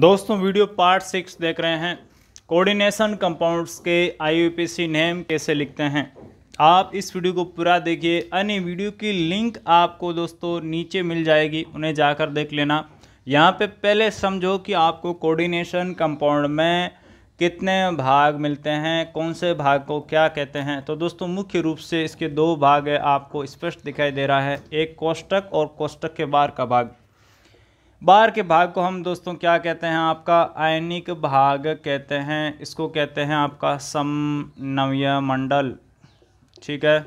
दोस्तों video part six देख रहे हैं कोऑर्डिनेशन कंपाउंड्स के आईयूपीसी नेम कैसे लिखते हैं आप इस वीडियो को पूरा देखिए अन्य वीडियो की लिंक आपको दोस्तों नीचे मिल जाएगी उन्हें जाकर देख लेना यहाँ पे पहले समझो कि आपको कोऑर्डिनेशन कंपाउंड में कितने भाग मिलते हैं कौन से भाग को क्या कहते हैं तो दोस्तों मुख्य रूप से इसके दो भाग आपको स्पष्ट दिखाई दे रहा है एक कोष्टक और कोष्टक के बार का भाग बाहर के भाग को हम दोस्तों क्या कहते हैं आपका आयनिक भाग कहते हैं इसको कहते हैं आपका समनवय मंडल ठीक है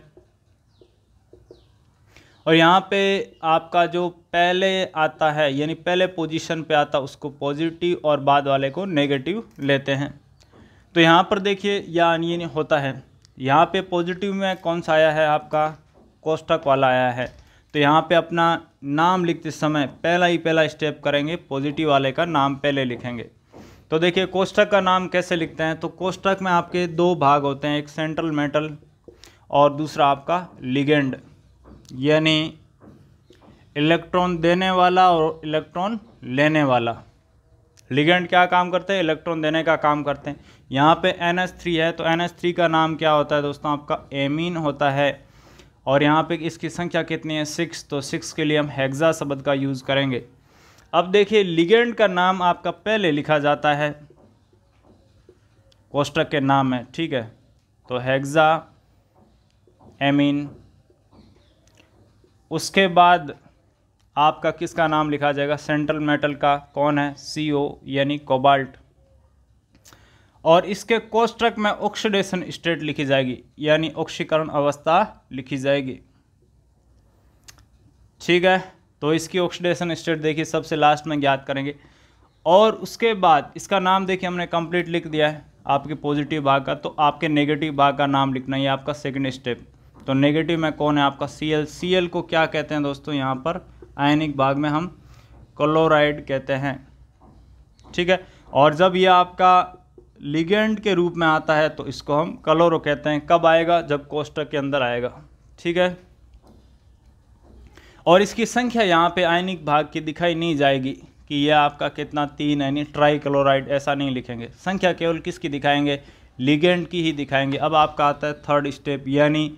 और यहाँ पे आपका जो पहले आता है यानी पहले पोजीशन पे आता उसको पॉजिटिव और बाद वाले को नेगेटिव लेते हैं तो यहाँ पर देखिए यह अनियन होता है यहाँ पे पॉजिटिव में कौन सा आया है आपका कोष्टक वाला आया है तो यहाँ पे अपना नाम लिखते समय पहला ही पहला स्टेप करेंगे पॉजिटिव वाले का नाम पहले लिखेंगे तो देखिए कोष्टक का नाम कैसे लिखते हैं तो कोष्टक में आपके दो भाग होते हैं एक सेंट्रल मेटल और दूसरा आपका लिगेंड यानी इलेक्ट्रॉन देने वाला और इलेक्ट्रॉन लेने वाला लिगेंड क्या काम करते हैं इलेक्ट्रॉन देने का काम करते हैं यहाँ पे एन थ्री है तो एन एस थ्री का नाम क्या होता है दोस्तों आपका एमीन होता है और यहाँ पे इसकी संख्या कितनी है सिक्स तो सिक्स के लिए हम हेग्जा शब्द का यूज़ करेंगे अब देखिए लिगेंड का नाम आपका पहले लिखा जाता है कोष्टक के नाम में ठीक है तो हेग्जा एमिन उसके बाद आपका किसका नाम लिखा जाएगा सेंट्रल मेटल का कौन है सी ओ यानी कोबाल्ट और इसके कोष्टक में ऑक्सीडेशन स्टेट लिखी जाएगी यानी ऑक्सीकरण अवस्था लिखी जाएगी ठीक है तो इसकी ऑक्सीडेशन स्टेट देखिए सबसे लास्ट में ज्ञात करेंगे और उसके बाद इसका नाम देखिए हमने कंप्लीट लिख दिया है आपके पॉजिटिव भाग का तो आपके नेगेटिव भाग का नाम लिखना है आपका सेकेंड स्टेप तो नेगेटिव में कौन है आपका सी एल सी एल को क्या कहते हैं दोस्तों यहाँ पर आयनिक भाग में हम क्लोराइड कहते हैं ठीक है और जब ये आपका लिगेंड के रूप में आता है तो इसको हम कलोरो कहते हैं कब आएगा जब कोष्टक के अंदर आएगा ठीक है और इसकी संख्या यहाँ पे आयनिक भाग की दिखाई नहीं जाएगी कि यह आपका कितना तीन यानी ट्राई क्लोराइड ऐसा नहीं लिखेंगे संख्या केवल किसकी दिखाएंगे लिगेंड की ही दिखाएंगे अब आपका आता है थर्ड स्टेप यानी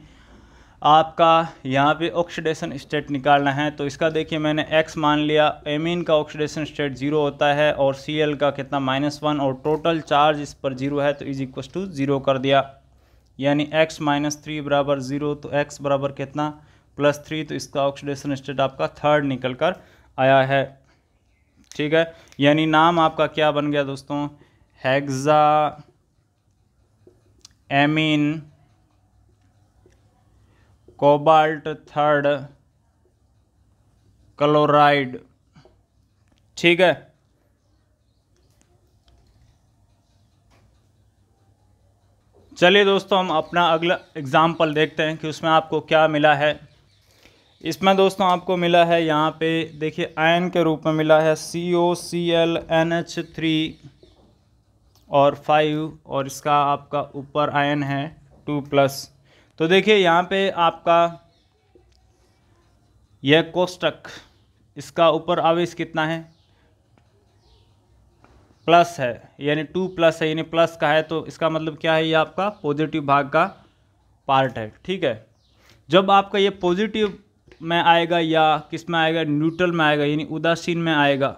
आपका यहाँ पे ऑक्सीडेशन स्टेट निकालना है तो इसका देखिए मैंने एक्स मान लिया एमिन का ऑक्सीडेशन स्टेट जीरो होता है और सी एल का कितना माइनस वन और टोटल चार्ज इस पर जीरो है तो इज इक्व टू जीरो कर दिया यानी एक्स माइनस थ्री बराबर जीरो तो एक्स बराबर कितना प्लस थ्री तो इसका ऑक्सीडेशन स्टेट आपका थर्ड निकल कर आया है ठीक है यानी नाम आपका क्या बन गया दोस्तों hexa ammine cobalt third chloride ठीक है चलिए दोस्तों हम अपना अगला एग्ज़ाम्पल देखते हैं कि उसमें आपको क्या मिला है इसमें दोस्तों आपको मिला है यहाँ पे देखिए आयन के रूप में मिला है C O C L N H three और फाइव और इसका आपका ऊपर आयन है टू प्लस तो देखिए यहाँ पे आपका यह कोष्टक इसका ऊपर आवेश कितना है प्लस है यानी टू प्लस है यानी प्लस का है तो इसका मतलब क्या है ये आपका पॉजिटिव भाग का पार्ट है ठीक है जब आपका ये पॉजिटिव में आएगा या किस में आएगा न्यूट्रल में आएगा यानी उदासीन में आएगा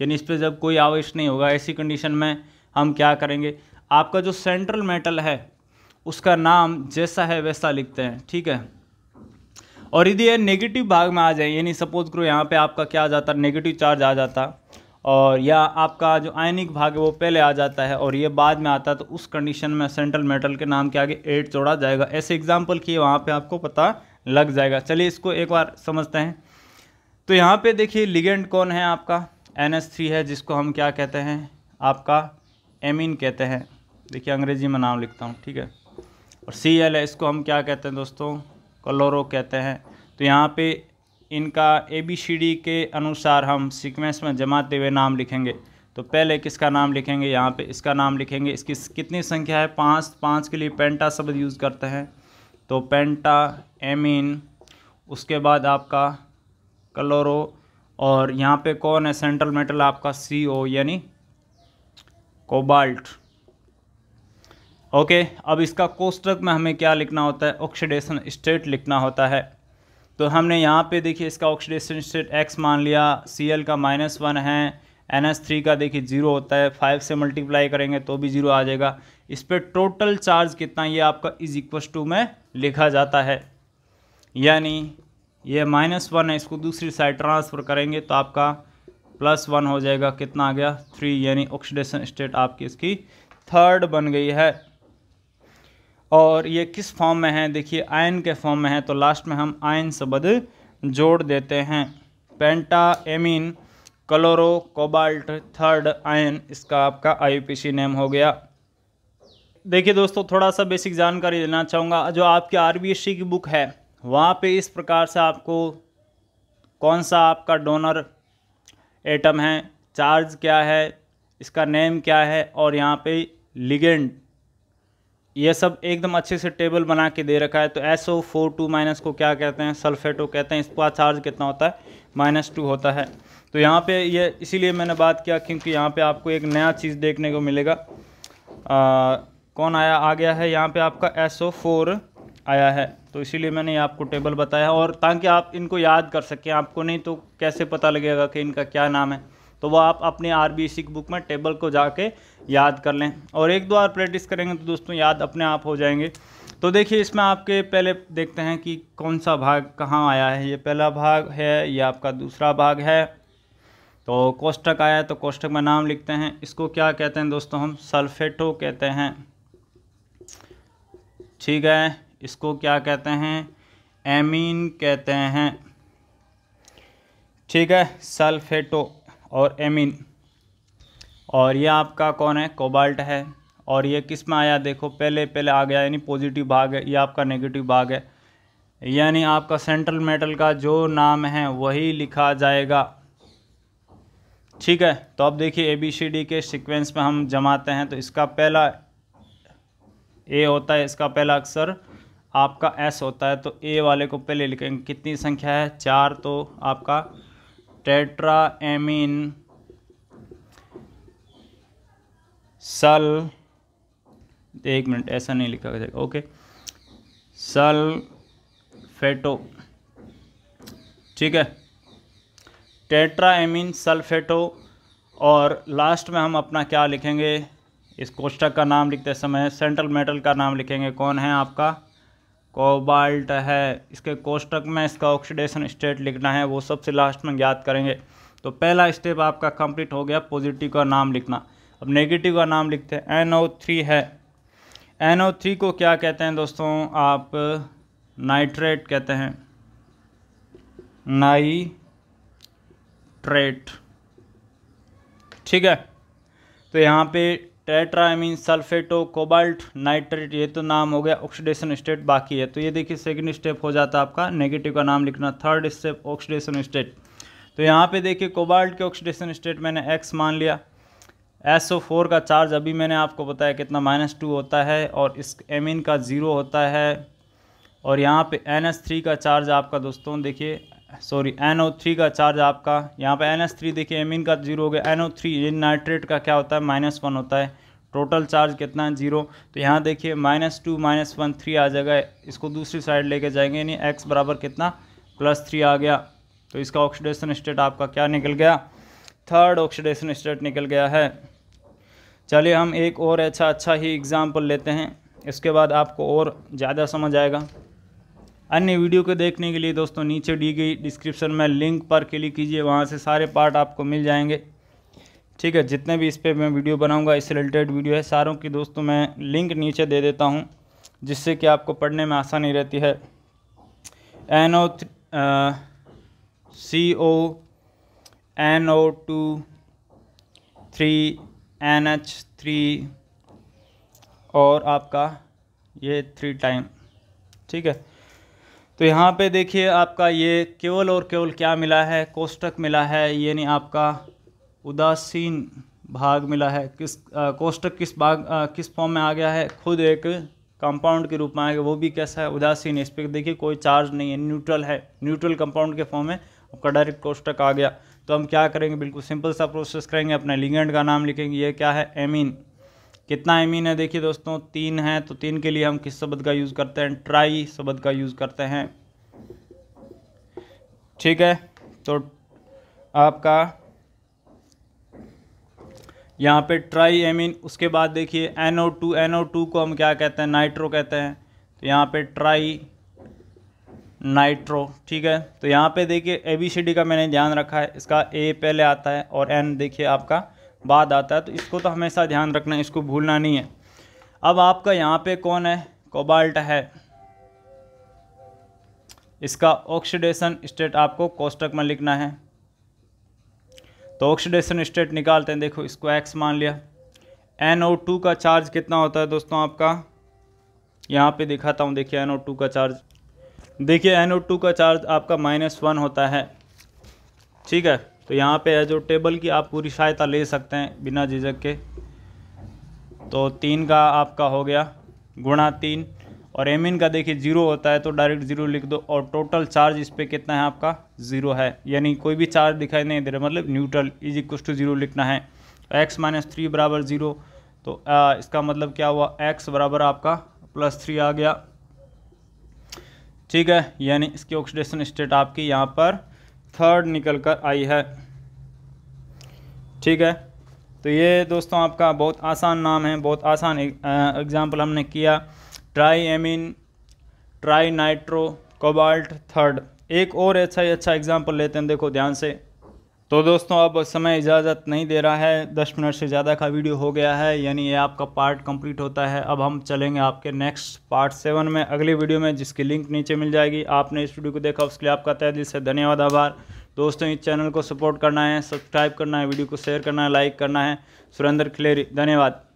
यानी इस पर जब कोई आवेश नहीं होगा ऐसी कंडीशन में हम क्या करेंगे आपका जो सेंट्रल मेटल है उसका नाम जैसा है वैसा लिखते हैं ठीक है और यदि ये नेगेटिव भाग में आ जाए यानी सपोज करो यहाँ पे आपका क्या आ जाता नेगेटिव चार्ज आ जाता और या आपका जो आयनिक भाग है वो पहले आ जाता है और ये बाद में आता है तो उस कंडीशन में सेंट्रल मेटल के नाम के आगे एट जोड़ा जाएगा ऐसे एग्जाम्पल की वहाँ पर आपको पता लग जाएगा चलिए इसको एक बार समझते हैं तो यहाँ पे देखिए लिगेंड कौन है आपका एन एस थ्री है जिसको हम क्या कहते हैं आपका एमिन कहते हैं देखिए अंग्रेजी में नाम लिखता हूँ ठीक है और सी एल है इसको हम क्या कहते हैं दोस्तों कलोरो कहते हैं तो यहाँ पे इनका ए बी सी डी के अनुसार हम सीक्वेंस में जमाते हुए नाम लिखेंगे तो पहले किसका नाम लिखेंगे यहाँ पे इसका नाम लिखेंगे इसकी कितनी संख्या है पाँच पाँच के लिए पेंटा शब्द यूज़ करते हैं तो पेंटा एमिन उसके बाद आपका कलोरो और यहाँ पे कौन है सेंट्रल मेटल आपका सी ओ यानी कोबाल्ट ओके अब इसका कोष्टक में हमें क्या लिखना होता है ऑक्सीडेशन स्टेट लिखना होता है तो हमने यहाँ पे देखिए इसका ऑक्सीडेशन स्टेट एक्स मान लिया सी एल का माइनस वन है एन एस थ्री का देखिए जीरो होता है फाइव से मल्टीप्लाई करेंगे तो भी जीरो आ जाएगा इस पर टोटल चार्ज कितना ये आपका इज इक्वस टू में लिखा जाता है यानी ये माइनस वन है इसको दूसरी साइड ट्रांसफ़र करेंगे तो आपका प्लस वन हो जाएगा कितना आ गया थ्री यानी ऑक्सीडेशन स्टेट आपकी इसकी थर्ड बन गई है और ये किस फॉर्म में है देखिए आयन के फॉर्म में है तो लास्ट में हम आयन शब्द जोड़ देते हैं penta amine chloro cobalt third ion इसका आपका आई नेम हो गया देखिए दोस्तों थोड़ा सा बेसिक जानकारी देना चाहूँगा जो आपकी आर की बुक है वहाँ पे इस प्रकार से आपको कौन सा आपका डोनर एटम है चार्ज क्या है इसका नेम क्या है और यहाँ पे लिगेंड ये सब एकदम अच्छे से टेबल बना के दे रखा है तो S O four two minus को क्या कहते हैं सल्फेटो कहते हैं इसका चार्ज कितना होता है माइनस टू होता है तो यहाँ पे ये इसीलिए मैंने बात किया क्योंकि यहाँ पे आपको एक नया चीज़ देखने को मिलेगा आ, कौन आया आ गया है यहाँ पे आपका एस ओ फोर आया है तो इसीलिए मैंने आपको टेबल बताया और ताकि आप इनको याद कर सकें आपको नहीं तो कैसे पता लगेगा कि इनका क्या नाम है तो वो आप अपने आर बी की बुक में टेबल को जाके याद कर लें और एक दो बार प्रैक्टिस करेंगे तो दोस्तों याद अपने आप हो जाएंगे तो देखिए इसमें आपके पहले देखते हैं कि कौन सा भाग कहाँ आया है ये पहला भाग है ये आपका दूसरा भाग है तो कोष्टक आया तो कोष्टक में नाम लिखते हैं इसको क्या कहते हैं दोस्तों हम सल्फेटो कहते हैं ठीक है इसको क्या कहते हैं एमीन कहते हैं ठीक है सल्फेटो और एमिन और ये आपका कौन है कोबाल्ट है और ये किस में आया देखो पहले पहले आ गया यानी पॉजिटिव भाग है ये आपका नेगेटिव भाग है यानी आपका सेंट्रल मेटल का जो नाम है वही लिखा जाएगा ठीक है तो अब देखिए ए बी सी डी के सीक्वेंस में हम जमाते हैं तो इसका पहला ए होता है इसका पहला अक्षर आपका एस होता है तो ए वाले को पहले लिखेंगे कितनी संख्या है चार तो आपका टेट्राएमिन सल एक मिनट ऐसा नहीं लिखा गया ओके सल फेटो ठीक है टेट्राएमिन सल्फेटो और लास्ट में हम अपना क्या लिखेंगे इस कोष्टक का नाम लिखते समय सेंट्रल मेटल का नाम लिखेंगे कौन है आपका कोबाल्ट है इसके कोष्टक में इसका ऑक्सीडेशन स्टेट लिखना है वो सबसे लास्ट में ज्ञात करेंगे तो पहला स्टेप आपका कंप्लीट हो गया पॉजिटिव का नाम लिखना अब नेगेटिव का नाम लिखते हैं एन ओ थ्री है एन ओ थ्री को क्या कहते हैं दोस्तों आप नाइट्रेट कहते हैं नाइट्रेट ठीक है तो यहाँ पे टेट्रामीन सल्फेटो कोबाल्ट नाइट्रेट ये तो नाम हो गया ऑक्सीडेशन स्टेट बाकी है तो ये देखिए सेकंड स्टेप हो जाता है आपका नेगेटिव का नाम लिखना थर्ड स्टेप ऑक्सीडेशन स्टेट तो यहाँ पे देखिए कोबाल्ट के ऑक्सीडेशन स्टेट मैंने एक्स मान लिया एस ओ फोर का चार्ज अभी मैंने आपको बताया कितना माइनस टू होता है और इस एमिन का ज़ीरो होता है और यहाँ पे एन एस थ्री का चार्ज आपका दोस्तों देखिए सॉरी एन ओ थ्री का चार्ज आपका यहाँ पे एन एस थ्री देखिए एमिन का जीरो हो गया एन ओ थ्री ये नाइट्रेट का क्या होता है माइनस वन होता है टोटल चार्ज कितना है जीरो तो यहाँ देखिए minus two minus one three आ जाएगा इसको दूसरी साइड लेके जाएंगे यानी एक्स बराबर कितना प्लस थ्री आ गया तो इसका ऑक्सीडेशन स्टेट आपका क्या निकल गया थर्ड ऑक्सीडेशन स्टेट निकल गया है चलिए हम एक और अच्छा अच्छा ही एग्ज़ाम्पल लेते हैं इसके बाद आपको और ज़्यादा समझ आएगा अन्य वीडियो को देखने के लिए दोस्तों नीचे दी गई डिस्क्रिप्शन में लिंक पर क्लिक कीजिए वहाँ से सारे पार्ट आपको मिल जाएंगे ठीक है जितने भी इस पर मैं वीडियो बनाऊँगा इससे रिलेटेड वीडियो है सारों की दोस्तों मैं लिंक नीचे दे देता हूँ जिससे कि आपको पढ़ने में आसानी रहती है N O C O N O two three N H three और आपका ये थ्री टाइम ठीक है तो यहाँ पे देखिए आपका ये केवल और केवल क्या मिला है कोष्टक मिला है यानी आपका उदासीन भाग मिला है किस कोष्टक किस भाग आ, किस फॉर्म में आ गया है खुद एक कंपाउंड के रूप में आएगा वो भी कैसा है उदासीन इस पर देखिए कोई चार्ज नहीं है न्यूट्रल है न्यूट्रल कंपाउंड के फॉर्म में आपका डायरेक्ट कोष्टक आ गया तो हम क्या करेंगे बिल्कुल सिंपल सा प्रोसेस करेंगे अपने लिगेंड का नाम लिखेंगे ये क्या है एमिन कितना एमिन है देखिए दोस्तों तीन है तो तीन के लिए हम किस शब्द का यूज़ करते हैं ट्राई शब्द का यूज़ करते हैं ठीक है तो आपका यहाँ पे ट्राई एमिन उसके बाद देखिए टू एन ओ टू को हम क्या कहते हैं नाइट्रो कहते हैं तो यहाँ पे ट्राई नाइट्रो ठीक है तो यहाँ पे देखिए ए बी सी डी का मैंने ध्यान रखा है इसका ए पहले आता है और एन देखिए आपका बाद आता है तो इसको तो हमेशा ध्यान रखना है इसको भूलना नहीं है अब आपका यहाँ पे कौन है कोबाल्ट है इसका ऑक्सीडेशन स्टेट आपको कोष्टक में लिखना है तो ऑक्सीडेशन स्टेट निकालते हैं देखो इसको एक्स मान लिया एन का चार्ज कितना होता है दोस्तों आपका यहाँ पे दिखाता हूँ देखिए एन का चार्ज देखिए एन का चार्ज आपका माइनस वन होता है ठीक है तो यहाँ पे है जो टेबल की आप पूरी सहायता ले सकते हैं बिना झिझक के तो तीन का आपका हो गया गुणा तीन और एम का देखिए जीरो होता है तो डायरेक्ट जीरो लिख दो और टोटल चार्ज इस पर कितना है आपका जीरो है यानी कोई भी चार्ज दिखाई नहीं दे रहा मतलब neutral is equal to zero लिखना है एक्स माइनस थ्री बराबर जीरो तो आ, इसका मतलब क्या हुआ एक्स बराबर आपका प्लस थ्री आ गया ठीक है यानी इसकी ऑक्सीडेशन स्टेट आपकी यहाँ पर थर्ड निकल कर आई है ठीक है तो ये दोस्तों आपका बहुत आसान नाम है बहुत आसान एग्ज़ाम्पल हमने किया tri amine tri nitro cobalt third एक और अच्छा ही अच्छा एग्ज़ाम्पल लेते हैं देखो ध्यान से तो दोस्तों अब समय इजाज़त नहीं दे रहा है दस मिनट से ज़्यादा का वीडियो हो गया है यानी ये आपका पार्ट कंप्लीट होता है अब हम चलेंगे आपके नेक्स्ट पार्ट सेवन में अगली वीडियो में जिसकी लिंक नीचे मिल जाएगी आपने इस वीडियो को देखा उसके लिए आपका तय दिल से धन्यवाद आभार दोस्तों इस चैनल को सपोर्ट करना है सब्सक्राइब करना है वीडियो को शेयर करना है लाइक करना है सुरेंद्र खिलेरी धन्यवाद